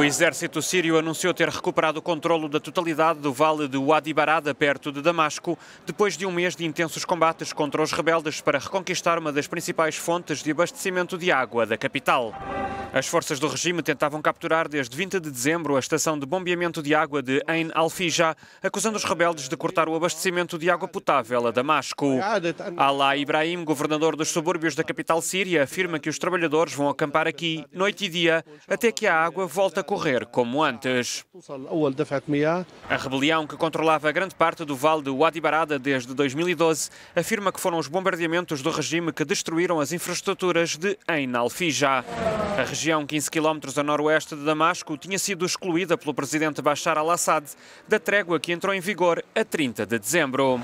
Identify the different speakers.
Speaker 1: O exército sírio anunciou ter recuperado o controlo da totalidade do vale de Wadi Barada, perto de Damasco, depois de um mês de intensos combates contra os rebeldes para reconquistar uma das principais fontes de abastecimento de água da capital. As forças do regime tentavam capturar desde 20 de dezembro a estação de bombeamento de água de Ain Al-Fijah, acusando os rebeldes de cortar o abastecimento de água potável a Damasco. Alá Ibrahim, governador dos subúrbios da capital síria, afirma que os trabalhadores vão acampar aqui, noite e dia, até que a água volte a correr como antes. A rebelião, que controlava grande parte do vale de Wadi Barada desde 2012, afirma que foram os bombardeamentos do regime que destruíram as infraestruturas de Ain Al-Fijah região 15 km a noroeste de Damasco tinha sido excluída pelo presidente Bashar al-Assad da trégua que entrou em vigor a 30 de dezembro.